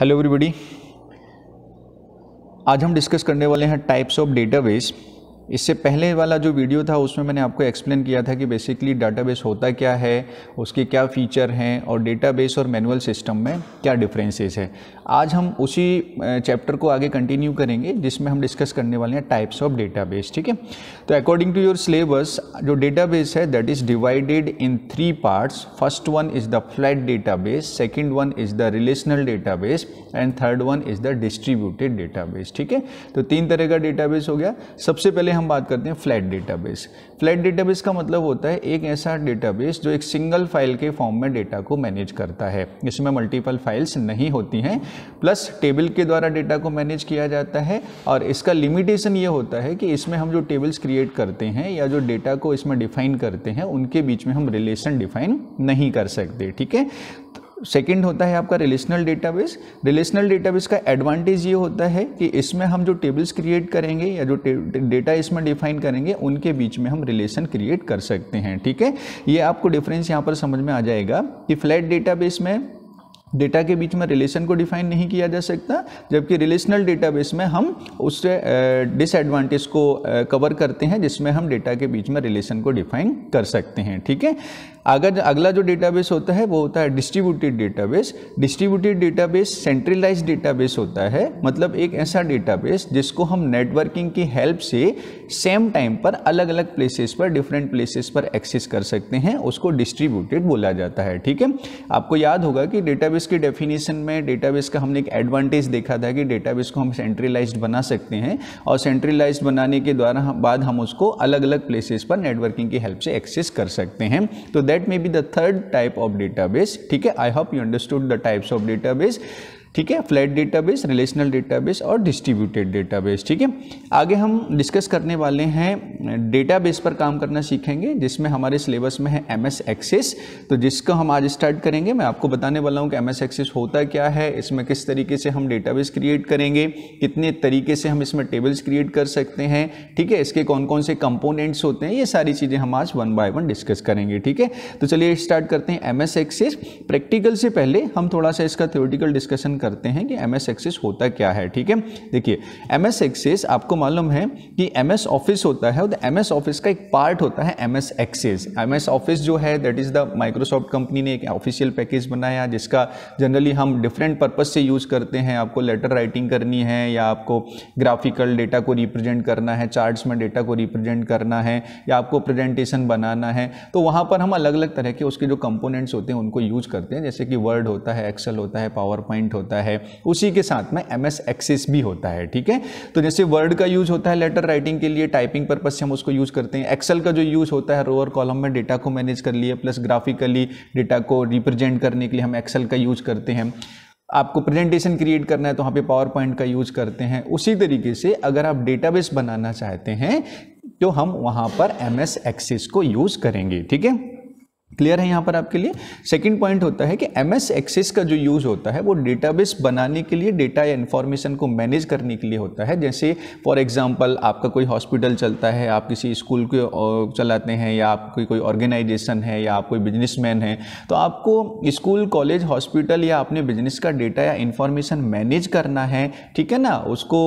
Hello everybody आज हम discuss करने वाले हैं टाइप्स ऑफ डेटाबेस इससे पहले वाला जो वीडियो था उसमें मैंने आपको एक्सप्लेन किया था कि बेसिकली डाटाबेस होता क्या है उसके क्या फ़ीचर हैं और डेटाबेस और मैनुअल सिस्टम में क्या डिफरेंसेस है आज हम उसी चैप्टर को आगे कंटिन्यू करेंगे जिसमें हम डिस्कस करने वाले हैं टाइप्स ऑफ डेटाबेस ठीक है तो अकॉर्डिंग टू योर सिलेबस जो डेटाबेस है that is divided in three parts first one is the flat database second one is the relational database and third one is the distributed database ठीक है तो तीन तरह का डेटाबेस हो गया सबसे पहले हम बात करते हैं फ्लैट डेटाबेस फ्लैट डेटाबेस का मतलब होता है एक ऐसा डेटाबेस जो एक सिंगल फाइल के फॉर्म में डेटा को मैनेज करता है इसमें मल्टीपल फाइल्स नहीं होती हैं प्लस टेबल के द्वारा डेटा को मैनेज किया जाता है और इसका लिमिटेशन ये होता है कि इसमें हम जो टेबल्स क्रिएट करते हैं या जो डेटा को इसमें डिफाइन करते हैं उनके बीच में हम रिलेशन डिफाइन नहीं कर सकते ठीक है सेकंड होता है आपका रिलेशनल डेटाबेस रिलेशनल डेटाबेस का एडवांटेज ये होता है कि इसमें हम जो टेबल्स क्रिएट करेंगे या जो डेटा इसमें डिफाइन करेंगे उनके बीच में हम रिलेशन क्रिएट कर सकते हैं ठीक है ये आपको डिफरेंस यहाँ पर समझ में आ जाएगा कि फ्लैट डेटाबेस में डेटा के बीच में रिलेशन को डिफाइन नहीं किया जा सकता जबकि रिलेशनल डेटाबेस में हम उस डिसएडवांटेज को कवर करते हैं जिसमें हम डेटा के बीच में रिलेशन को डिफाइन कर सकते हैं ठीक है अगर अगला जो डेटाबेस होता है वो होता है distributed database distributed database centralise database होता है मतलब एक ऐसा डेटाबेस जिसको हम नेटवर्किंग की हेल्प से सेम टाइम पर अलग अलग प्लेसेस पर डिफरेंट प्लेसेस पर एक्सेस कर सकते हैं उसको डिस्ट्रीब्यूटेड बोला जाता है ठीक है आपको याद होगा कि डेटाबेस की डेफिनेशन में डेटाबेस का हमने एक एडवांटेज देखा था कि डेटाबेस को हम सेंट्रलाइज बना सकते हैं और सेंट्रलाइज्ड बनाने के द्वारा बाद हम उसको अलग अलग प्लेसेस पर नेटवर्किंग की हेल्प से एक्सेस कर सकते हैं तो that may be the third type of database. Okay, I hope you understood the types of database. ठीक है फ्लैट डेटाबेस रिलेशनल डेटाबेस और डिस्ट्रीब्यूटेड डेटाबेस ठीक है आगे हम डिस्कस करने वाले हैं डेटाबेस पर काम करना सीखेंगे जिसमें हमारे सिलेबस में है एम एस एक्सेस तो जिसको हम आज स्टार्ट करेंगे मैं आपको बताने वाला हूँ कि एम एस एक्सेस होता क्या है इसमें किस तरीके से हम डेटाबेस क्रिएट करेंगे कितने तरीके से हम इसमें टेबल्स क्रिएट कर सकते हैं ठीक है इसके कौन कौन से कंपोनेंट्स होते हैं ये सारी चीज़ें हम आज वन बाय वन डिस्कस करेंगे ठीक है तो चलिए स्टार्ट करते हैं एम एस एक्सेस प्रैक्टिकल से पहले हम थोड़ा सा इसका थ्योरेटिकल डिस्कशन करते हैं कि एम एस एक्सेस होता क्या है ठीक है देखिए एम एस एक्सेस आपको मालूम है कि एम एस ऑफिस होता है एम एस ऑफिस का एक पार्ट होता है M S access M S office जो है that is the Microsoft company ने एक ऑफिशियल पैकेज बनाया जिसका जनरली हम डिफरेंट पर्पज़ से यूज़ करते हैं आपको लेटर राइटिंग करनी है या आपको ग्राफिकल डेटा को रिप्रेजेंट करना है चार्ट्स में डेटा को रिप्रेजेंट करना है या आपको प्रेजेंटेशन बनाना है तो वहां पर हम अलग अलग तरह के उसके जो कंपोनेंट्स होते हैं उनको यूज करते हैं जैसे कि वर्ड होता है एक्सेल होता है पावर पॉइंट होता है होता है उसी के साथ में एम एस एक्सेस भी होता है ठीक है तो जैसे वर्ड का यूज होता है लेटर राइटिंग के लिए टाइपिंग पर्पज से हम उसको यूज करते हैं एक्सेल का जो यूज होता है रोअर कॉलम में डेटा को मैनेज कर लिए प्लस ग्राफिकली डेटा को रिप्रेजेंट करने के लिए हम एक्सेल का यूज करते हैं आपको प्रेजेंटेशन क्रिएट करना है तो वहाँ पे पावर पॉइंट का यूज करते हैं उसी तरीके से अगर आप डेटाबेस बनाना चाहते हैं तो हम वहाँ पर एम एस एक्सेस को यूज़ करेंगे ठीक है क्लियर है यहाँ पर आपके लिए सेकंड पॉइंट होता है कि एम एस एक्सेस का जो यूज़ होता है वो डेटाबेस बनाने के लिए डेटा या इन्फॉर्मेशन को मैनेज करने के लिए होता है जैसे फॉर एग्जांपल आपका कोई हॉस्पिटल चलता है आप किसी स्कूल को चलाते हैं या आप कोई कोई ऑर्गेनाइजेशन है या आप कोई बिजनेसमैन है तो आपको स्कूल कॉलेज हॉस्पिटल या अपने बिजनेस का डेटा या इन्फॉर्मेशन मैनेज करना है ठीक है ना उसको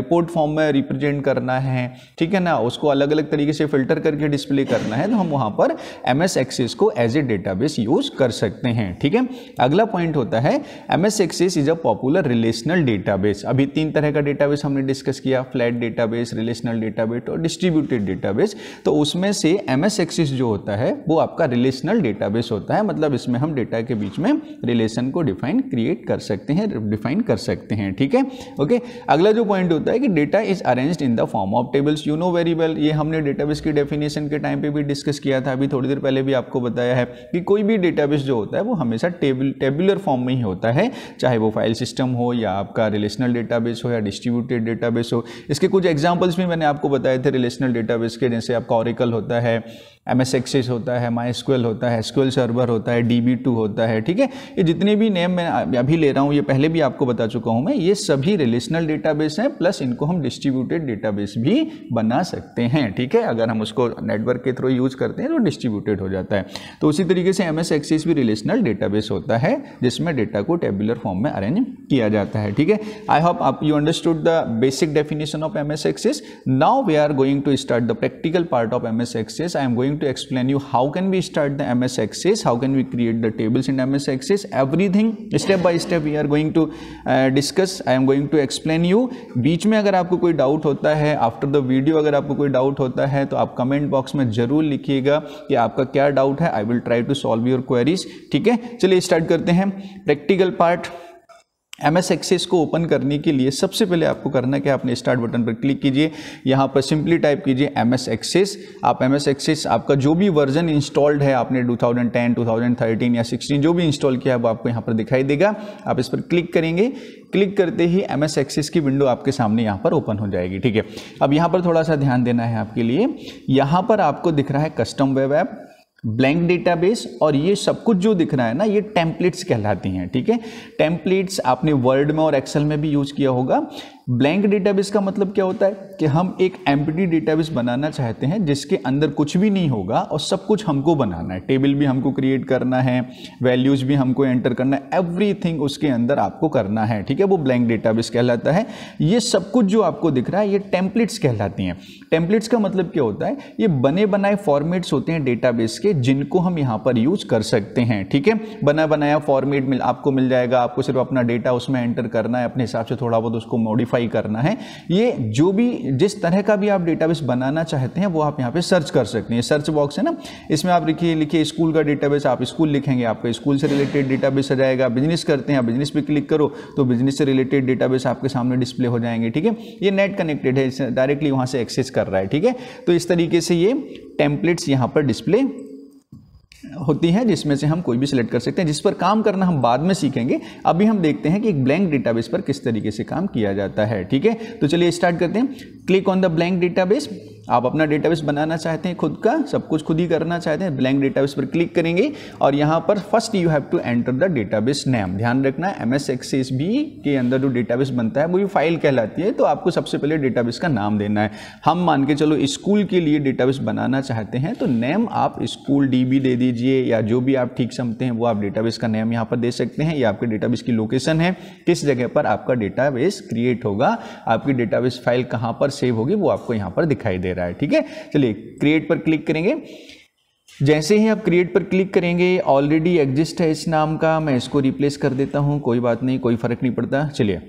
रिपोर्ट फॉर्म में रिप्रजेंट करना है ठीक है ना उसको अलग अलग तरीके से फिल्टर करके डिस्प्ले करना है तो हम वहाँ पर एम एस एक्सेस एक्सेस को एज ए डेटाबेस यूज कर सकते हैं ठीक है अगला पॉइंट होता है M S access is a popular relational database अभी तीन तरह का डेटाबेस हमने डिस्कस किया फ्लैट डेटाबेस रिलेशनल डेटाबेस और डिस्ट्रीब्यूटेड डेटाबेस तो उसमें से एम एस एक्सेस जो होता है वो आपका रिलेशनल डेटाबेस होता है मतलब इसमें हम डेटा के बीच में रिलेशन को डिफाइन क्रिएट कर सकते हैं डिफाइन कर सकते हैं ठीक है ओके अगला जो पॉइंट होता है कि data is arranged in the form of tables you know very well ये हमने डेटाबेस की डेफिनेशन के टाइम पे भी डिस्कस किया था अभी थोड़ी देर पहले भी आपको आपको बताया है कि कोई भी डेटाबेस जो होता है वो हमेशा टेबल टेबुलर फॉर्म में ही होता है चाहे वो फाइल सिस्टम हो या आपका रिलेशनल डेटाबेस हो या डिस्ट्रीब्यूटेड डेटाबेस हो इसके कुछ एग्जाम्पल्स भी मैंने आपको बताए थे रिलेशनल डेटाबेस के जैसे आपका ऑरिकल होता है एम एस एक्सेस होता है माई स्क्वेल होता है स्क्वेल सर्वर होता है डी बी टू होता है ठीक है ये जितने भी नेम मैं अभी ले रहा हूँ ये पहले भी आपको बता चुका हूँ मैं ये सभी रिलेशनल डेटाबेस हैं प्लस इनको हम डिस्ट्रीब्यूटेड डेटाबेस भी बना सकते हैं ठीक है अगर हम उसको नेटवर्क के थ्रू यूज़ करते हैं तो डिस्ट्रीब्यूटेड हो जाता है होता है तो उसी तरीके से एम एस एक्सिस भी रिलेशनल डेटाबेस होता है जिसमें डेटा को टेबुलर फॉर्म में अरेंज किया जाता है ठीक है आई होप आप you understood the basic definition of M S access now we are going to start the practical part of M S access I am going to explain you how can we start the M S access can we create the tables in M S Access everything step step step we are going to uh, discuss I am going to explain you बीच में अगर आपको कोई doubt होता है after the video अगर आपको कोई डाउट होता है तो आप कमेंट बॉक्स में ज़रूर लिखिएगा कि आपका क्या डाउट डाउट है I will try to solve your queries ठीक है चलिए स्टार्ट करते हैं practical part M S access को ओपन करने के लिए सबसे पहले आपको करना क्या आपने स्टार्ट बटन पर क्लिक कीजिए यहाँ पर सिंपली टाइप कीजिए एम एस एक्सेस आप एम एस एक्सेस आपका जो भी वर्जन इंस्टॉल्ड है आपने 2010, 2013 या 16 जो भी इंस्टॉल किया है वो आपको यहाँ पर दिखाई देगा आप इस पर क्लिक करेंगे क्लिक करते ही एम एस एक्सेस की विंडो आपके सामने यहाँ पर ओपन हो जाएगी ठीक है अब यहाँ पर थोड़ा सा ध्यान देना है आपके लिए यहाँ पर आपको दिख रहा है custom web app blank database और ये सब कुछ जो दिख रहा है ना ये टेम्पलेट्स कहलाती हैं ठीक है टेम्पलेट्स आपने वर्ड में और एक्सेल में भी यूज किया होगा ब्लैंक डेटाबेस का मतलब क्या होता है कि हम एक एम्प्टी डेटाबेस बनाना चाहते हैं जिसके अंदर कुछ भी नहीं होगा और सब कुछ हमको बनाना है टेबल भी हमको क्रिएट करना है वैल्यूज भी हमको एंटर करना है एवरीथिंग उसके अंदर आपको करना है ठीक है वो ब्लैंक डेटाबेस कहलाता है ये सब कुछ जो आपको दिख रहा है ये टेम्पलेट्स कहलाती हैं टेम्पलेट्स का मतलब क्या होता है ये बने बनाए फॉर्मेट्स होते हैं डेटाबेस के जिनको हम यहाँ पर यूज कर सकते हैं ठीक है बना बनाया फॉर्मेट मिल आपको मिल जाएगा आपको सिर्फ अपना डेटा उसमें एंटर करना है अपने हिसाब से थोड़ा बहुत उसको मॉडिफाई वेरीफाई करना है ये जो भी जिस तरह का भी आप डेटाबेस बनाना चाहते हैं वो आप यहाँ पे सर्च कर सकते हैं सर्च बॉक्स है ना इसमें आप लिखिए लिखिए स्कूल का डेटाबेस आप स्कूल लिखेंगे आपका स्कूल से रिलेटेड डेटाबेस आ जाएगा बिजनेस करते हैं बिजनेस पर क्लिक करो तो बिजनेस से रिलेटेड डेटाबेस आपके सामने डिस्प्ले हो जाएंगे ठीक है ये नेट कनेक्टेड है डायरेक्टली वहाँ से एक्सेस कर रहा है ठीक है तो इस तरीके से ये टेम्पलेट्स यहाँ पर डिस्प्ले होती हैं जिसमें से हम कोई भी सिलेक्ट कर सकते हैं जिस पर काम करना हम बाद में सीखेंगे अभी हम देखते हैं कि एक ब्लैंक डेटाबेस पर किस तरीके से काम किया जाता है ठीक है तो चलिए स्टार्ट करते हैं click on the blank database आप अपना डेटाबेस बनाना चाहते हैं खुद का सब कुछ खुद ही करना चाहते हैं ब्लैंक डेटाबेस पर क्लिक करेंगे और यहाँ पर first you have to enter the database name ध्यान रखना एम एस एक्सेस बी के अंदर जो डेटाबेस बनता है वो भी फाइल कहलाती है तो आपको सबसे पहले डेटाबेस का नाम देना है हम मान के चलो स्कूल के लिए डेटाबेस बनाना चाहते हैं तो नेम आप स्कूल डी दे दीजिए या जो भी आप ठीक समझते हैं वो आप डेटाबेस का नेम यहाँ पर दे सकते हैं या आपके डेटाबेस की लोकेशन है किस जगह पर आपका डेटाबेस क्रिएट होगा आपकी डेटाबेस फाइल कहाँ पर सेव होगी वो आपको यहाँ पर दिखाई दे रहा है ठीक है चलिए क्रिएट पर क्लिक करेंगे जैसे ही आप क्रिएट पर क्लिक करेंगे ऑलरेडी एग्जिस्ट है इस नाम का मैं इसको रिप्लेस कर देता हूँ कोई बात नहीं कोई फ़र्क नहीं पड़ता चलिए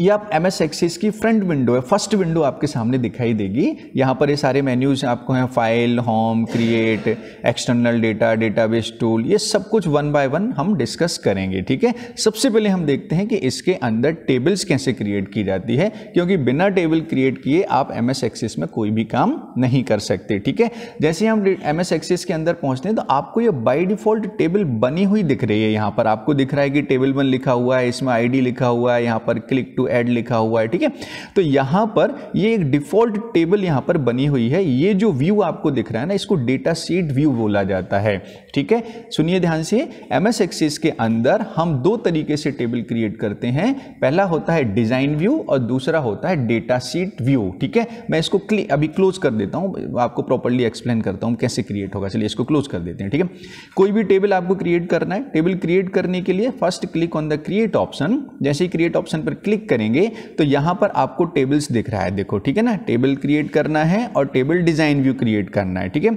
ये आप एम एस एक्सेस की फ्रंट विंडो है फर्स्ट विंडो आपके सामने दिखाई देगी यहाँ पर ये सारे मेन्यूज आपको हैं file home create external data database tool ये सब कुछ वन बाय वन हम डिस्कस करेंगे ठीक है सबसे पहले हम देखते हैं कि इसके अंदर टेबल्स कैसे क्रिएट की जाती है क्योंकि बिना टेबल क्रिएट किए आप एम एस एक्सेस में कोई भी काम नहीं कर सकते ठीक है जैसे हम एम एस एक्सेस के अंदर पहुँचते हैं तो आपको ये बाई डिफॉल्ट टेबल बनी हुई दिख रही है यहाँ पर आपको दिख रहा है कि टेबल वन लिखा हुआ है इसमें आई लिखा हुआ है यहाँ पर क्लिक टू एड लिखा हुआ है ठीक है तो यहां पर ये एक डिफॉल्ट टेबल यहां पर बनी हुई है ये जो व्यू आपको दिख रहा है ना इसको डेटा सीट व्यू बोला जाता है ठीक है सुनिए ध्यान से एम एस एक्सिस के अंदर हम दो तरीके से टेबल क्रिएट करते हैं पहला होता है डिज़ाइन व्यू और दूसरा होता है डेटा सीट व्यू ठीक है मैं इसको अभी क्लोज कर देता हूं आपको प्रॉपरली एक्सप्लेन करता हूं कैसे क्रिएट होगा चलिए इसको क्लोज कर देते हैं ठीक है कोई भी टेबल आपको क्रिएट करना है टेबल क्रिएट करने के लिए first click on the create option जैसे ही क्रिएट ऑप्शन पर क्लिक करें करेंगे तो यहाँ पर आपको टेबल्स दिख रहा है देखो ठीक है ना टेबल क्रिएट करना है और टेबल डिज़ाइन व्यू क्रिएट करना है ठीक है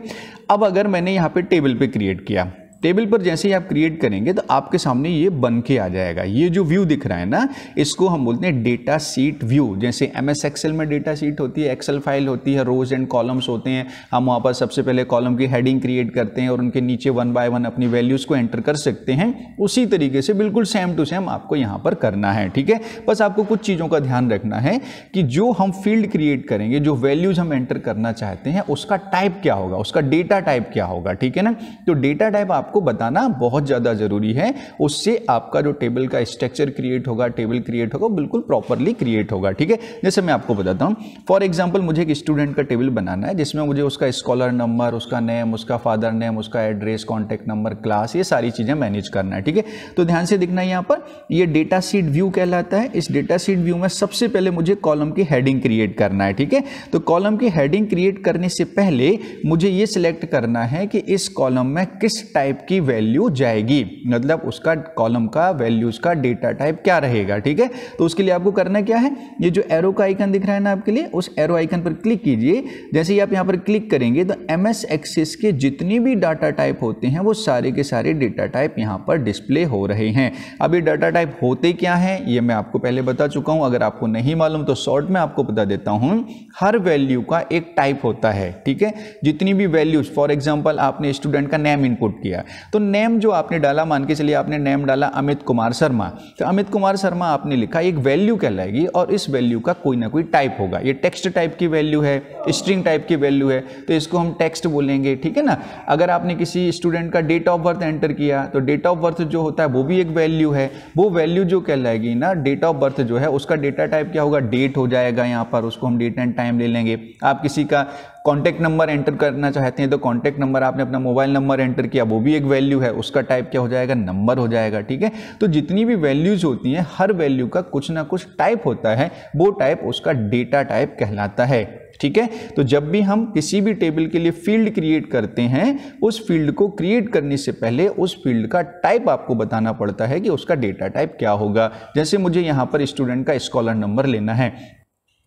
अब अगर मैंने यहाँ पर टेबल पर क्रिएट किया टेबल पर जैसे ही आप क्रिएट करेंगे तो आपके सामने ये बन के आ जाएगा ये जो व्यू दिख रहा है ना इसको हम बोलते हैं डेटा सीट व्यू जैसे एम एस एक्सेल में डेटा सीट होती है एक्सेल फाइल होती है रोज एंड कॉलम्स होते हैं हम वहाँ पर सबसे पहले कॉलम की हेडिंग क्रिएट करते हैं और उनके नीचे वन बाय वन अपनी वैल्यूज़ को एंटर कर सकते हैं उसी तरीके से बिल्कुल सेम टू सेम आपको यहाँ पर करना है ठीक है बस आपको कुछ चीज़ों का ध्यान रखना है कि जो हम फील्ड क्रिएट करेंगे जो वैल्यूज़ हम एंटर करना चाहते हैं उसका टाइप क्या होगा उसका डेटा टाइप क्या होगा ठीक है ना तो डेटा टाइप आप आपको बताना बहुत ज़्यादा ज़रूरी है उससे आपका जो टेबल का स्ट्रक्चर क्रिएट होगा टेबल क्रिएट होगा बिल्कुल प्रॉपरली क्रिएट होगा ठीक है जैसे मैं आपको बताता हूँ फॉर एग्जाम्पल मुझे एक स्टूडेंट का टेबल बनाना है जिसमें मुझे उसका स्कॉलर नंबर उसका नेम उसका फादर नेम उसका एड्रेस कॉन्टैक्ट नंबर क्लास ये सारी चीज़ें मैनेज करना है ठीक है तो ध्यान से देखना यहाँ पर ये डेटा सीट व्यू कहलाता है इस डेटा सीट व्यू में सबसे पहले मुझे कॉलम की हेडिंग क्रिएट करना है ठीक है तो कॉलम की हेडिंग क्रिएट करने से पहले मुझे ये सिलेक्ट करना है कि इस कॉलम में किस टाइप की वैल्यू जाएगी मतलब उसका कॉलम का वैल्यूज का डेटा टाइप क्या रहेगा ठीक है तो उसके लिए आपको करना क्या है ये जो एरो का आइकन दिख रहा है ना आपके लिए उस एरो आइकन पर क्लिक कीजिए जैसे ही आप यहाँ पर क्लिक करेंगे तो एम एस के जितने भी डाटा टाइप होते हैं वो सारे के सारे डेटा टाइप यहाँ पर डिस्प्ले हो रहे हैं अब ये डाटा टाइप होते क्या हैं ये मैं आपको पहले बता चुका हूँ अगर आपको नहीं मालूम तो शॉर्ट में आपको बता देता हूँ हर वैल्यू का एक टाइप होता है ठीक है जितनी भी वैल्यूज फॉर एग्जाम्पल आपने स्टूडेंट का नेम इनपुट किया जाएगा तो नेम जो आपने डाला मान के चलिए आपने नेम डाला अमित कुमार शर्मा तो अमित कुमार शर्मा आपने लिखा एक वैल्यू कहलाएगी और इस वैल्यू का कोई ना कोई टाइप होगा ये टेक्स्ट टाइप की वैल्यू है स्ट्रिंग टाइप की वैल्यू है तो इसको हम टेक्स्ट बोलेंगे ठीक है ना अगर आपने किसी स्टूडेंट का डेट ऑफ बर्थ एंटर किया तो डेट ऑफ बर्थ जो होता है वो भी एक वैल्यू है वो वैल्यू जो कहलाएगी ना डेट ऑफ बर्थ जो है उसका डेटा टाइप क्या होगा डेट हो जाएगा यहाँ पर उसको हम डेट एंड टाइम ले लेंगे आप किसी का कॉन्टैक्ट नंबर एंटर करना चाहते हैं तो कॉन्टैक्ट नंबर आपने अपना मोबाइल नंबर एंटर किया वो भी एक वैल्यू है उसका टाइप क्या हो जाएगा नंबर हो जाएगा ठीक है तो जितनी भी वैल्यूज़ होती हैं हर वैल्यू का कुछ ना कुछ टाइप होता है वो टाइप उसका डेटा टाइप कहलाता है ठीक है तो जब भी हम किसी भी टेबल के लिए फील्ड क्रिएट करते हैं उस फील्ड को क्रिएट करने से पहले उस फील्ड का टाइप आपको बताना पड़ता है कि उसका डेटा टाइप क्या होगा जैसे मुझे यहाँ पर स्टूडेंट का स्कॉलर नंबर लेना है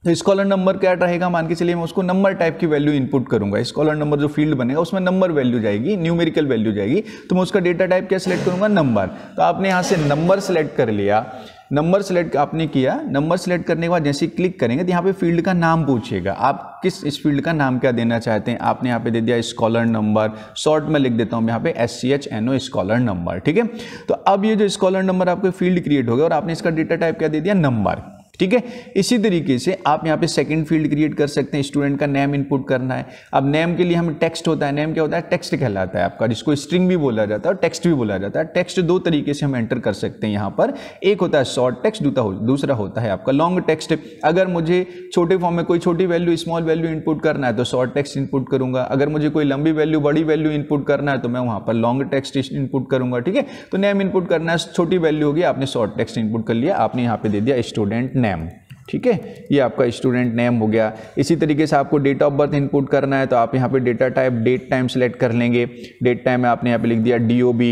तो स्कॉलर नंबर क्या रहेगा मान के चलिए मैं उसको नंबर टाइप की वैल्यू इनपुट करूंगा स्कॉलर नंबर जो फील्ड बनेगा उसमें नंबर वैल्यू जाएगी न्यूमेरिकल वैल्यू जाएगी तो मैं उसका डेटा टाइप क्या सिलेक्ट करूंगा नंबर तो आपने यहाँ से नंबर सेलेक्ट कर लिया नंबर सेलेक्ट आपने किया नंबर सेलेक्ट करने के बाद जैसे क्लिक करेंगे तो यहाँ पे फील्ड का नाम पूछेगा आप किस इस फील्ड का नाम क्या देना चाहते हैं आपने यहाँ पे दे दिया स्कॉलर नंबर शॉर्ट में लिख देता हूँ यहाँ पे S C H N O scholar number ठीक है तो अब ये जो स्कॉलर नंबर आपके फील्ड क्रिएट हो गया और आपने इसका डेटा टाइप क्या दे दिया नंबर ठीक है इसी तरीके से आप यहाँ पे सेकंड फील्ड क्रिएट कर सकते हैं स्टूडेंट का नेम इनपुट करना है अब नेम के लिए हमें टेक्स्ट होता है नेम क्या होता है टेक्स्ट कहलाता है आपका जिसको स्ट्रिंग भी बोला जाता है और टेक्स्ट भी बोला जाता है टेक्स्ट दो तरीके से हम एंटर कर सकते हैं यहाँ पर एक होता है शॉर्ट टेक्स्ट दूसरा होता है आपका लॉन्ग टेक्स्ट अगर मुझे छोटे फॉर्म में कोई छोटी वैल्यू स्मॉल वैल्यू इनपुट करना है तो शॉर्ट टेक्स्ट इनपुट करूंगा अगर मुझे कोई लंबी वैल्यू बड़ी वैल्यू इनपुट करना है तो मैं वहाँ पर लॉन्ग टेक्स्ट इनपुट करूंगा ठीक है तो नेम इनपुट करना है छोटी वैल्यू होगी आपने शॉर्ट टेक्स्ट इनपुट कर लिया आपने यहाँ पर दे दिया स्टूडेंट नेम ठीक है ये आपका स्टूडेंट नेम हो गया इसी तरीके से आपको डेट ऑफ बर्थ इनपुट करना है तो आप यहाँ पे data type date time select कर लेंगे डेट टाइम में आपने यहाँ पे लिख दिया D O B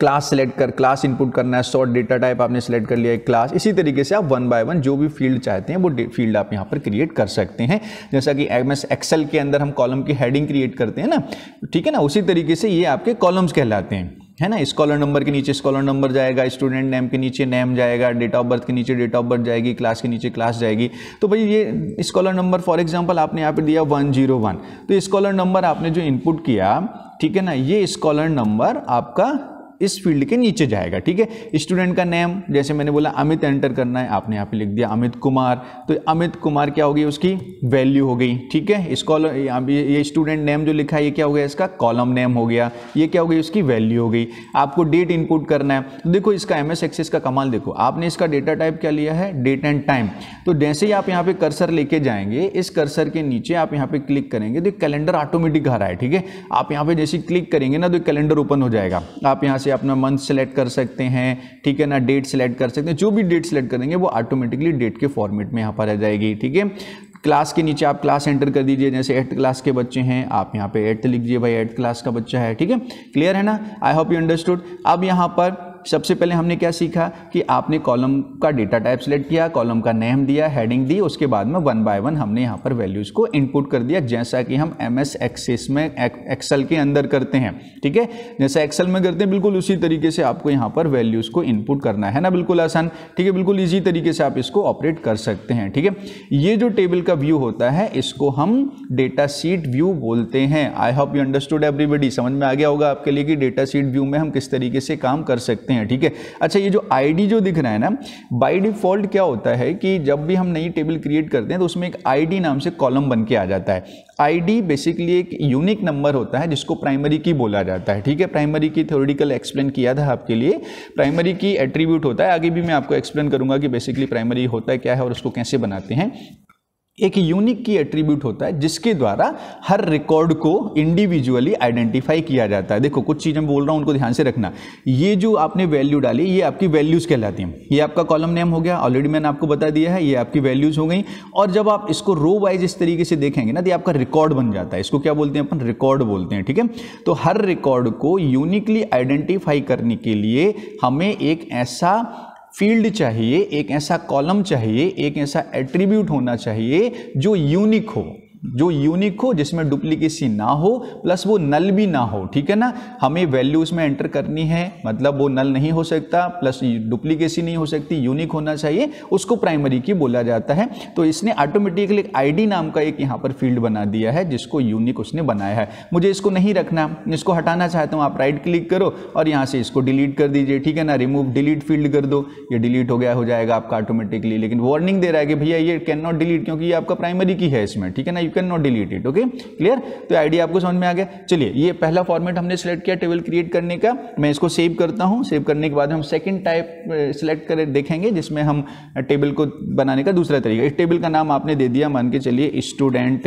class select कर क्लास इनपुट करना है शॉर्ट डेटा टाइप आपने सेलेक्ट कर लिया है क्लास इसी तरीके से आप वन बाय वन जो भी फील्ड चाहते हैं वो फील्ड आप यहाँ पर क्रिएट कर सकते हैं जैसा कि एम एस एक्सेल के अंदर हम कॉलम की हेडिंग क्रिएट करते हैं ना ठीक है ना उसी तरीके से ये आपके कॉलम्स कहलाते हैं है ना स्कॉलर नंबर के नीचे स्कॉलर नंबर जाएगा स्टूडेंट नेम के नीचे नेम जाएगा डेट ऑफ बर्थ के नीचे डेट ऑफ बर्थ जाएगी क्लास के नीचे क्लास जाएगी तो भाई ये स्कॉलर नंबर फॉर एग्जाम्पल आपने यहाँ पे दिया वन जीरो वन तो स्कॉलर नंबर आपने जो इनपुट किया ठीक है ना ये स्कॉलर नंबर आपका इस फील्ड के नीचे जाएगा ठीक है स्टूडेंट का नेम जैसे मैंने बोला अमित एंटर करना है आपने यहाँ पे लिख दिया अमित कुमार तो अमित कुमार क्या होगी उसकी वैल्यू हो गई ठीक है इस कॉलम ये स्टूडेंट नेम जो लिखा है ये क्या हो गया इसका कॉलम नेम हो गया ये क्या हो गई उसकी वैल्यू हो गई आपको डेट इनपुट करना है तो देखो इसका एम एस एक्सेस का कमाल देखो आपने इसका डेटा टाइप क्या लिया है डेट एंड टाइम तो जैसे ही आप यहाँ पे कर्सर लेके जाएंगे इस कर्सर के नीचे आप यहाँ पे क्लिक करेंगे तो कैलेंडर ऑटोमेटिक आ रहा है ठीक है आप यहाँ पे जैसे क्लिक करेंगे ना तो कैलेंडर ओपन हो जाएगा आप यहाँ से से अपना मंथ सेलेक्ट कर सकते हैं ठीक है ना डेट सेलेक्ट कर सकते हैं जो भी डेट सेलेक्ट करेंगे वो ऑटोमेटिकली डेट के फॉर्मेट में यहाँ पर आ जाएगी ठीक है क्लास के नीचे आप क्लास एंटर कर दीजिए जैसे एट्थ क्लास के बच्चे हैं आप यहाँ पे एट्थ लिख दीजिए भाई एट्थ क्लास का बच्चा है ठीक है क्लियर है ना आई होप यू अंडरस्टूड अब यहाँ पर सबसे पहले हमने क्या सीखा कि आपने कॉलम का डेटा टाइप सेलेक्ट किया कॉलम का नेम दिया हेडिंग दी उसके बाद में वन बाय वन हमने यहाँ पर वैल्यूज़ को इनपुट कर दिया जैसा कि हम एम एस एक्सेस में एक्सेल के अंदर करते हैं ठीक है जैसा एक्सेल में करते हैं बिल्कुल उसी तरीके से आपको यहाँ पर वैल्यूज़ को इनपुट करना है ना बिल्कुल आसान ठीक है बिल्कुल ईजी तरीके से आप इसको ऑपरेट कर सकते हैं ठीक है ये जो टेबल का व्यू होता है इसको हम डेटा सीट व्यू बोलते हैं I hope you understood everybody समझ में आ गया होगा आपके लिए कि डेटा सीट व्यू में हम किस तरीके से काम कर सकते सकते हैं ठीक है अच्छा ये जो आईडी जो दिख रहा है ना बाय डिफॉल्ट क्या होता है कि जब भी हम नई टेबल क्रिएट करते हैं तो उसमें एक आईडी नाम से कॉलम बन के आ जाता है आईडी बेसिकली एक यूनिक नंबर होता है जिसको प्राइमरी की बोला जाता है ठीक है प्राइमरी की थ्योरिटिकल एक्सप्लेन किया था आपके लिए प्राइमरी की एट्रीब्यूट होता है आगे भी मैं आपको एक्सप्लेन करूंगा कि बेसिकली प्राइमरी होता है क्या है और उसको कैसे बनाते हैं एक यूनिक की एट्रीब्यूट होता है जिसके द्वारा हर रिकॉर्ड को इंडिविजुअली आइडेंटिफाई किया जाता है देखो कुछ चीज़ें बोल रहा हूँ उनको ध्यान से रखना ये जो आपने वैल्यू डाली ये आपकी वैल्यूज़ कहलाती हैं ये आपका कॉलम नेम हो गया ऑलरेडी मैंने आपको बता दिया है ये आपकी वैल्यूज़ हो गई और जब आप इसको रो वाइज इस तरीके से देखेंगे ना तो आपका रिकॉर्ड बन जाता है इसको क्या बोलते हैं अपन रिकॉर्ड बोलते हैं ठीक है तो हर रिकॉर्ड को यूनिकली आइडेंटिफाई करने के लिए हमें एक ऐसा फील्ड चाहिए एक ऐसा कॉलम चाहिए एक ऐसा एट्रीब्यूट होना चाहिए जो यूनिक हो जो यूनिक हो जिसमें डुप्लीकेसी ना हो प्लस वो नल भी ना हो ठीक है ना हमें वैल्यू उसमें एंटर करनी है मतलब वो नल नहीं हो सकता प्लस डुप्लीकेसी नहीं हो सकती यूनिक होना चाहिए उसको प्राइमरी की बोला जाता है तो इसने ऑटोमेटिकली आईडी नाम का एक यहाँ पर फील्ड बना दिया है जिसको यूनिक उसने बनाया है मुझे इसको नहीं रखना इसको हटाना चाहता हूँ आप राइट क्लिक करो और यहाँ से इसको डिलीट कर दीजिए ठीक है ना रिमूव डिलीट फील्ड कर दो ये डिलीट हो गया हो जाएगा आपका ऑटोमेटिकली लेकिन वार्निंग दे रहा है कि भैया ये कैन नॉट डिलीट क्योंकि ये आपका प्राइमरी की है इसमें ठीक है ना you can not delete it okay clear तो आइडिया आपको समझ में आ गया चलिए ये पहला फॉर्मेट हमने सेलेक्ट किया टेबल क्रिएट करने का मैं इसको सेव करता हूँ सेव करने के बाद हम सेकेंड टाइप सेलेक्ट कर देखेंगे जिसमें हम टेबल को बनाने का दूसरा तरीका इस टेबल का नाम आपने दे दिया मान के चलिए स्टूडेंट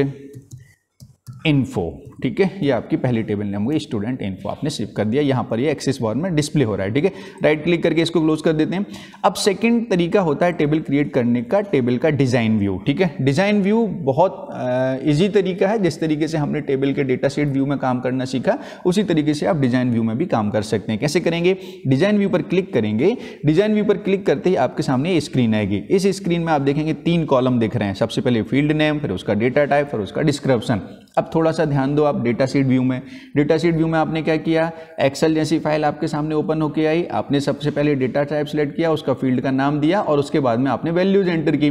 इन्फो ठीक है ये आपकी पहली टेबल नेम हुई स्टूडेंट इन्फो आपने सेव कर दिया यहाँ पर ये एक्सेस बार में डिस्प्ले हो रहा है ठीक है राइट क्लिक करके इसको क्लोज कर देते हैं अब सेकंड तरीका होता है टेबल क्रिएट करने का टेबल का डिज़ाइन व्यू ठीक है डिज़ाइन व्यू बहुत ईजी तरीका है जिस तरीके से हमने टेबल के डेटा सेट व्यू में काम करना सीखा उसी तरीके से आप डिज़ाइन व्यू में भी काम कर सकते हैं कैसे करेंगे डिज़ाइन व्यू पर क्लिक करेंगे डिज़ाइन व्यू पर क्लिक करते ही आपके सामने स्क्रीन आएगी इस स्क्रीन में आप देखेंगे तीन कॉलम दिख रहे हैं सबसे पहले फील्ड नेम फिर उसका डेटा टाइप फिर उसका डिस्क्रिप्शन अब थोड़ा सा ध्यान दो आप डेटा सीट व्यू में डेटा सीट व्यू में आपने क्या किया एक्सेल जैसी फाइल आपके सामने ओपन होकर आई आपने सबसे पहले डेटा टाइप सेलेक्ट किया उसका फील्ड का नाम दिया और उसके बाद में आपने वैल्यूज एंटर की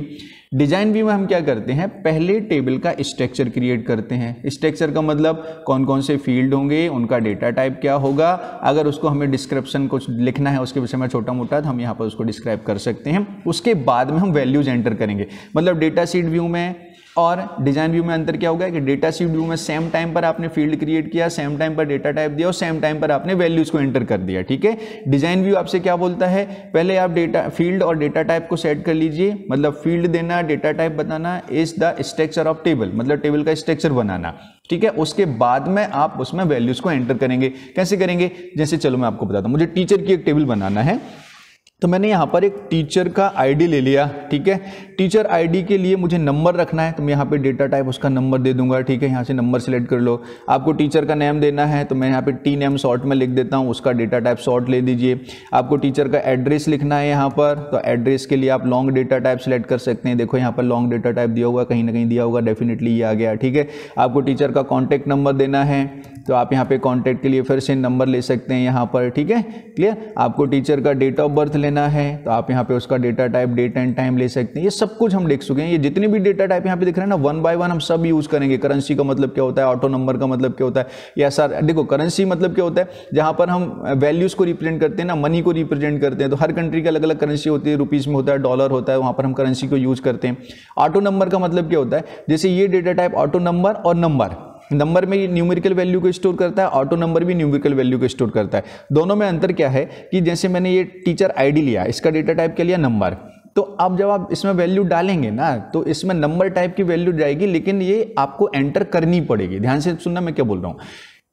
डिजाइन व्यू में हम क्या करते हैं पहले टेबल का स्ट्रक्चर क्रिएट करते हैं स्ट्रक्चर का मतलब कौन कौन से फील्ड होंगे उनका डेटा टाइप क्या होगा अगर उसको हमें डिस्क्रिप्शन कुछ लिखना है उसके विषय में छोटा मोटा तो हम यहाँ पर उसको डिस्क्राइब कर सकते हैं उसके बाद में हम वैल्यूज एंटर करेंगे मतलब डेटा सीट व्यू में और डिजाइन व्यू में अंतर क्या होगा कि डेटा शीट व्यू में सेम टाइम पर आपने फील्ड क्रिएट किया सेम टाइम पर डेटा टाइप दिया और सेम टाइम पर आपने वैल्यूज को एंटर कर दिया ठीक है डिजाइन व्यू आपसे क्या बोलता है पहले आप डेटा फील्ड और डेटा टाइप को सेट कर लीजिए मतलब फील्ड देना डेटा टाइप बताना is the structure of table मतलब टेबल का स्ट्रक्चर बनाना ठीक है उसके बाद में आप उसमें वैल्यूज को एंटर करेंगे कैसे करेंगे जैसे चलो मैं आपको बताता हूँ मुझे टीचर की एक टेबल बनाना है तो मैंने यहाँ पर एक टीचर का आईडी ले लिया ठीक है टीचर आईडी के लिए मुझे नंबर रखना है तो मैं यहाँ पे डेटा टाइप उसका नंबर दे दूंगा ठीक है यहाँ से नंबर सेलेक्ट कर लो आपको टीचर का नेम देना है तो मैं यहाँ पे टी नेम शॉर्ट में लिख देता हूँ उसका डेटा टाइप शॉर्ट ले दीजिए आपको टीचर का एड्रेस लिखना है यहाँ पर तो एड्रेस के लिए आप लॉन्ग डेटा टाइप सेलेक्ट कर सकते हैं देखो यहाँ पर लॉन्ग डेटा टाइप दिया होगा कहीं ना कहीं दिया होगा डेफिनेटली ये आ गया ठीक है आपको टीचर का कॉन्टैक्ट नंबर देना है तो आप यहाँ पर कॉन्टैक्ट के लिए फिर से नंबर ले सकते हैं यहाँ पर ठीक है क्लियर आपको टीचर का डेट ऑफ बर्थ लेना है तो आप यहाँ पे उसका data type date and time ले सकते हैं ये सब कुछ हम देख चुके हैं ये जितने भी डेटा टाइप यहाँ पे दिख रहे हैं ना वन बाय वन हम सब यूज़ करेंगे करेंसी का मतलब क्या होता है ऑटो नंबर का मतलब क्या होता है या सर देखो करेंसी मतलब क्या होता है जहाँ पर हम वैल्यूज़ को रिप्रेजेंट करते हैं ना मनी को रिप्रेजेंट करते हैं तो हर कंट्री की अलग अलग करेंसी होती है रुपीज़ में होता है डॉलर होता है वहाँ पर हम करेंसी को यूज़ करते हैं ऑटो नंबर का मतलब क्या होता है जैसे ये डेटा टाइप ऑटो नंबर और नंबर नंबर में न्यूमेरिकल वैल्यू को स्टोर करता है ऑटो नंबर भी न्यूमेरिकल वैल्यू को स्टोर करता है दोनों में अंतर क्या है कि जैसे मैंने ये टीचर आईडी लिया इसका डेटा टाइप क्या लिया नंबर तो अब जब आप इसमें वैल्यू डालेंगे ना तो इसमें नंबर टाइप की वैल्यू जाएगी लेकिन ये आपको एंटर करनी पड़ेगी ध्यान से सुनना मैं क्या बोल रहा हूँ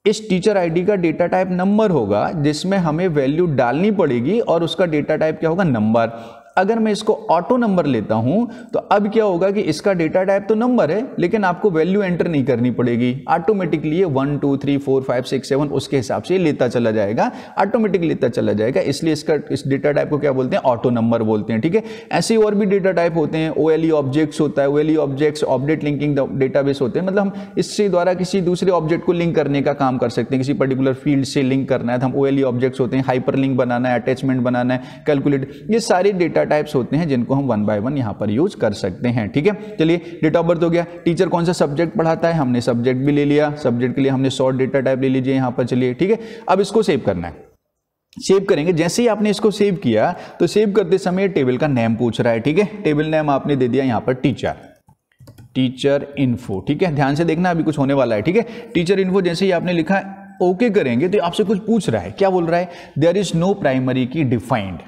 इस टीचर आईडी का डेटा टाइप नंबर होगा जिसमें हमें वैल्यू डालनी पड़ेगी और उसका डेटा टाइप क्या होगा नंबर अगर मैं इसको ऑटो नंबर लेता हूं तो अब क्या होगा कि इसका डेटा टाइप तो नंबर है लेकिन आपको वैल्यू एंटर नहीं करनी पड़ेगी ऑटोमेटिकली ये one two three four five six seven उसके हिसाब से लेता चला जाएगा ऑटोमेटिक लेता चला जाएगा इसलिए इसका इस डेटा टाइप को क्या बोलते हैं ऑटो नंबर बोलते हैं ठीक है ऐसे और भी डेटा टाइप होते हैं ओ ऑब्जेक्ट्स होता है O objects object linking data होते हैं मतलब हम इससे द्वारा किसी दूसरे ऑब्जेक्ट को लिंक करने का काम कर सकते हैं किसी पर्टिकुलर फील्ड से लिंक करना है तो हम ओ ऑब्जेक्ट्स होते हैं हाइपर बनाना है अटैचमेंट बनाना है कैलकुलेट ये सारे डेटा टाइप्स होते हैं जिनको हम वन बाय वन यहाँ पर यूज कर सकते हैं ठीक है चलिए डेट ऑफ बर्थ हो गया टीचर कौन सा सब्जेक्ट पढ़ाता है हमने सब्जेक्ट भी ले लिया सब्जेक्ट के लिए हमने शॉर्ट डेटा टाइप ले लीजिए यहाँ पर चलिए ठीक है अब इसको सेव करना है सेव करेंगे जैसे ही आपने इसको सेव किया तो सेव करते समय टेबल का नेम पूछ रहा है ठीक है टेबल नेम आपने दे दिया यहाँ पर टीचर टीचर इन्फो ठीक है ध्यान से देखना अभी कुछ होने वाला है ठीक है टीचर इन्फो जैसे ही आपने लिखा ओके okay करेंगे तो आपसे कुछ पूछ रहा है क्या बोल रहा है there is no primary key defined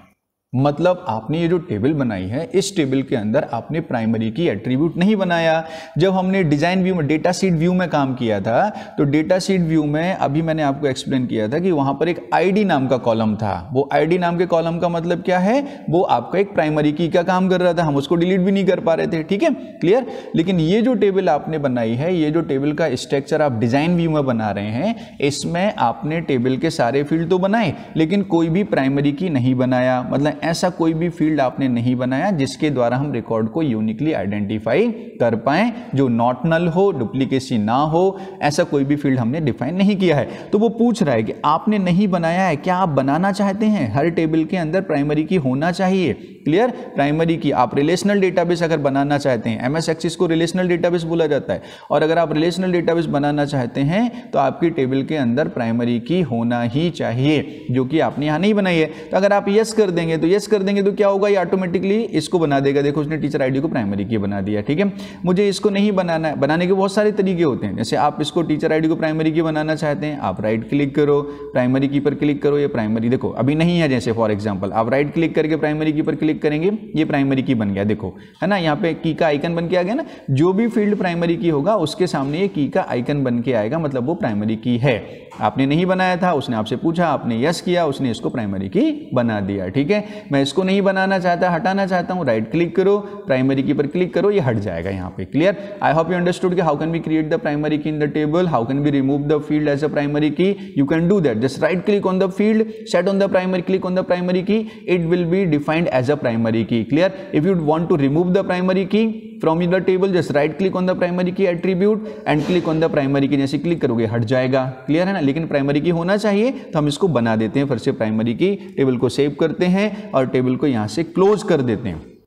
मतलब आपने ये जो टेबल बनाई है इस टेबल के अंदर आपने प्राइमरी की एट्रीब्यूट नहीं बनाया जब हमने डिजाइन व्यू में डेटा सीट व्यू में काम किया था तो डेटा सीट व्यू में अभी मैंने आपको एक्सप्लेन किया था कि वहां पर एक आईडी नाम का कॉलम था वो आईडी नाम के कॉलम का मतलब क्या है वो आपका एक प्राइमरी की का काम कर रहा था हम उसको डिलीट भी नहीं कर पा रहे थे ठीक है क्लियर लेकिन ये जो टेबल आपने बनाई है ये जो टेबल का स्ट्रक्चर आप डिजाइन व्यू में बना रहे हैं इसमें आपने टेबल के सारे फील्ड तो बनाए लेकिन कोई भी प्राइमरी की नहीं बनाया मतलब ऐसा कोई भी फील्ड आपने नहीं बनाया जिसके द्वारा हम रिकॉर्ड को यूनिकली आइडेंटिफाई कर पाए जो नॉट नल हो डुप्लीकेसी ना हो ऐसा कोई भी फील्ड हमने डिफाइन नहीं किया है तो वो पूछ रहा है कि आपने नहीं बनाया है क्या आप बनाना चाहते हैं हर टेबल के अंदर प्राइमरी की होना चाहिए क्लियर प्राइमरी की आप रिलेशनल डेटाबेस अगर बनाना चाहते हैं एम एस एक्सिस को रिलेशनल डेटाबेस बोला जाता है और अगर आप रिलेशनल डेटाबेस बनाना चाहते हैं तो आपकी टेबल के अंदर प्राइमरी की होना ही चाहिए जो कि आपने यहाँ नहीं बनाई है तो अगर आप यस कर देंगे तो यस कर देंगे तो क्या होगा ये ऑटोमेटिकली इसको बना देगा देखो उसने टीचर आईडी को प्राइमरी की बना दिया ठीक है मुझे इसको नहीं बनाना बनाने के बहुत सारे तरीके होते हैं जैसे आप इसको टीचर आईडी को प्राइमरी की बनाना चाहते हैं आप राइट क्लिक करो प्राइमरी की पर क्लिक करो ये प्राइमरी देखो अभी नहीं है जैसे फॉर एग्जाम्पल आप राइट क्लिक करके प्राइमरी की पर क्लिक क्लिक करेंगे ये प्राइमरी की बन गया देखो है ना यहाँ पे की का आइकन बन के आ गया ना जो भी फील्ड प्राइमरी की होगा उसके सामने ये की का आइकन बन के आएगा मतलब वो प्राइमरी की है आपने नहीं बनाया था उसने आपसे पूछा आपने यस किया उसने इसको प्राइमरी की बना दिया ठीक है मैं इसको नहीं बनाना चाहता हटाना चाहता हूँ राइट क्लिक करो प्राइमरी की पर क्लिक करो ये हट जाएगा यहाँ पे clear I hope you understood कि how can be create the primary key in the table how can be remove the field as a primary key you can do that just right click on the field set on the primary click on the primary key it will be defined as a primary key clear if you want to remove the primary key from the table just right click on the primary key attribute and click on the primary key जैसे click करोगे हट जाएगा clear है ना लेकिन primary की होना चाहिए तो हम इसको बना देते हैं फिर से प्राइमरी की टेबल को सेव करते हैं और टेबल को यहाँ से क्लोज कर देते हैं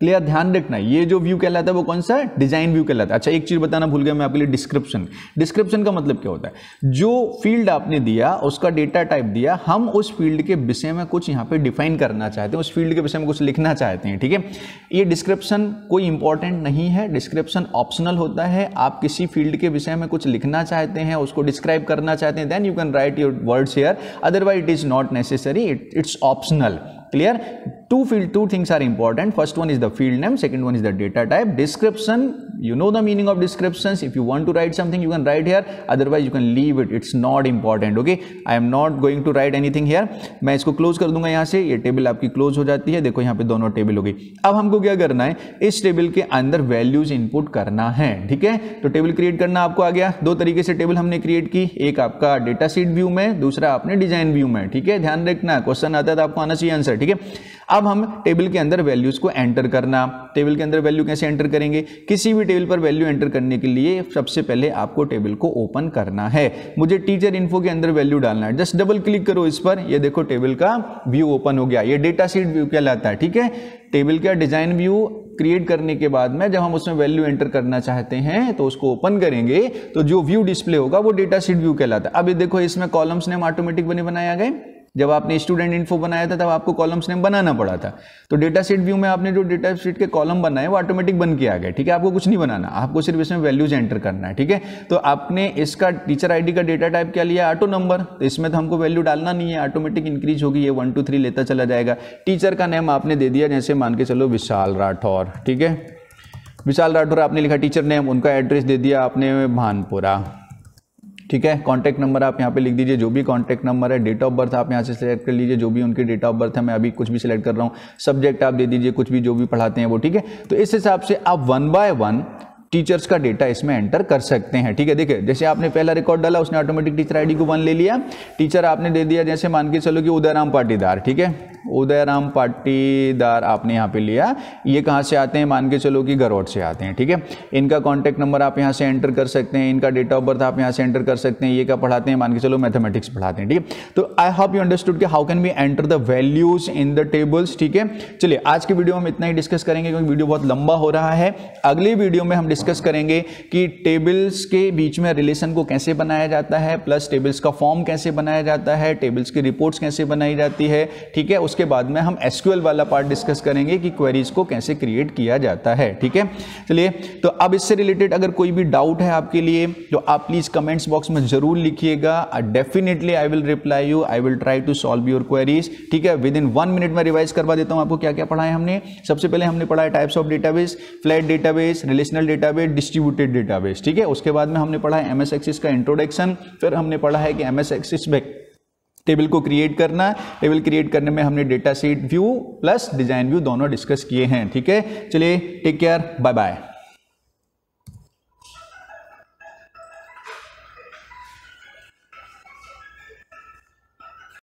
क्लियर ध्यान रखना ये जो व्यू कहलाता है वो कौन सा है डिजाइन व्यू कहलाता है अच्छा एक चीज बताना भूल गया मैं आपके लिए डिस्क्रिप्शन डिस्क्रिप्शन का मतलब क्या होता है जो फील्ड आपने दिया उसका डेटा टाइप दिया हम उस फील्ड के विषय में कुछ यहाँ पे डिफाइन करना चाहते हैं उस फील्ड के विषय में कुछ लिखना चाहते हैं ठीक है ये डिस्क्रिप्शन कोई इंपॉर्टेंट नहीं है डिस्क्रिप्शन ऑप्शनल होता है आप किसी फील्ड के विषय में कुछ लिखना चाहते हैं उसको डिस्क्राइब करना चाहते हैं then you can write your words here otherwise it is not necessary it's optional clear two field two things are important first one is the field name second one is the data type description you know the meaning of descriptions if you want to write something you can write here otherwise you can leave it it's not important okay i am not going to write anything here मैं इसको close कर दूंगा यहाँ से ये table आपकी close हो जाती है देखो यहाँ पे दोनों टेबल हो गई अब हमको क्या करना है इस टेबल के अंदर वैल्यूज इनपुट करना है ठीक है तो टेबल क्रिएट करना आपको आ गया दो तरीके से टेबल हमने क्रिएट की एक आपका डेटा सीट व्यू में दूसरा आपने डिजाइन व्यू में ठीक है ध्यान रखना क्वेश्चन आता है तो आपको आना चाहिए आंसर ठीक है अब हम टेबल के अंदर वैल्यूज को एंटर करना टेबल के अंदर वैल्यू कैसे एंटर करेंगे किसी भी टेबल पर वैल्यू एंटर करने के लिए सबसे पहले आपको टेबल को ओपन करना है मुझे टीचर इन्फो के अंदर वैल्यू डालना है जस्ट डबल क्लिक करो इस पर ये देखो टेबल का व्यू ओपन हो गया ये डेटा सीट व्यू कहलाता है ठीक है टेबल का डिजाइन व्यू क्रिएट करने के बाद में जब हम उसमें वैल्यू एंटर करना चाहते हैं तो उसको ओपन करेंगे तो जो व्यू डिस्प्ले होगा वो डेटा सीट व्यू कहलाता है अब ये देखो इसमें कॉलम्स नेम ऑटोमेटिक बने बनाया गया जब आपने स्टूडेंट इन्फो बनाया था तब आपको कॉलम्स नेम बनाना पड़ा था तो डेटा सीट व्यू में आपने जो डेटा सीट के कॉलम बनाए वो ऑटोमेटिक बन के आ गए ठीक है आपको कुछ नहीं बनाना आपको सिर्फ इसमें वैल्यूज एंटर करना है ठीक है तो आपने इसका टीचर आईडी का डेटा टाइप क्या लिया ऑटो नंबर तो इसमें तो हमको वैल्यू डालना नहीं है ऑटोमेटिक इंक्रीज होगी ये वन टू थ्री लेता चला जाएगा टीचर का नेम आपने दे दिया जैसे मान के चलो विशाल राठौर ठीक है विशाल राठौर आपने लिखा टीचर नेम उनका एड्रेस दे दिया आपने भानपुरा ठीक है कॉन्टैक्ट नंबर आप यहाँ पे लिख दीजिए जो भी कॉन्टैक्ट नंबर है डेट ऑफ बर्थ आप यहाँ से सिलेक्ट कर लीजिए जो भी उनकी डेट ऑफ बर्थ है मैं अभी कुछ भी सिलेक्ट कर रहा हूँ सब्जेक्ट आप दे दीजिए कुछ भी जो भी पढ़ाते हैं वो ठीक है तो इस हिसाब से आप वन बाय वन टीचर्स का डेटा इसमें एंटर कर सकते हैं ठीक है देखिए जैसे आपने पहला रिकॉर्ड डाला उसने ऑटोमेटिक टीचर आईडी को वन ले लिया टीचर आपने दे दिया जैसे मान के चलो कि उदयराम पाटीदार ठीक है उदयराम पाटीदार आपने यहाँ पे लिया ये कहाँ से आते हैं मान के चलो कि गरौट से आते हैं ठीक है इनका कॉन्टैक्ट नंबर आप यहाँ से एंटर कर सकते हैं इनका डेट ऑफ बर्थ आप यहाँ से एंटर कर सकते हैं ये क्या पढ़ाते हैं मान के चलो मैथमेटिक्स पढ़ाते हैं ठीक है तो आई होप यू अंडरस्टूड कि how can be enter the values in the tables ठीक है चलिए आज की वीडियो हम इतना ही डिस्कस करेंगे क्योंकि वीडियो बहुत लंबा हो रहा है अगली वीडियो में हम डिस्कस करेंगे कि टेबल्स के बीच में रिलेशन को कैसे बनाया जाता है प्लस टेबल्स का फॉर्म कैसे बनाया जाता है टेबल्स की रिपोर्ट्स कैसे बनाई जाती है ठीक है उसके बाद में हम एसक्यूएल वाला पार्ट डिस्कस करेंगे कि क्वेरीज को कैसे क्रिएट किया जाता है ठीक है चलिए तो अब इससे रिलेटेड अगर कोई भी डाउट है आपके लिए तो आप प्लीज़ कमेंट्स बॉक्स में ज़रूर लिखिएगा definitely I will reply you I will try to solve your queries ठीक है विद इन वन मिनट में रिवाइज करवा देता हूँ आपको क्या क्या पढ़ा है हमने सबसे पहले हमने पढ़ा है types of database flat database relational data database distributed database ठीक है उसके बाद में हमने पढ़ा है एमएस एक्सिस का इंट्रोडक्शन फिर हमने पढ़ा है कि एम एस एक्सिस में टेबल को क्रिएट करना टेबल क्रिएट करने में हमने data sheet view plus design view दोनों डिस्कस किए हैं ठीक है चलिए टेक केयर बाय बाय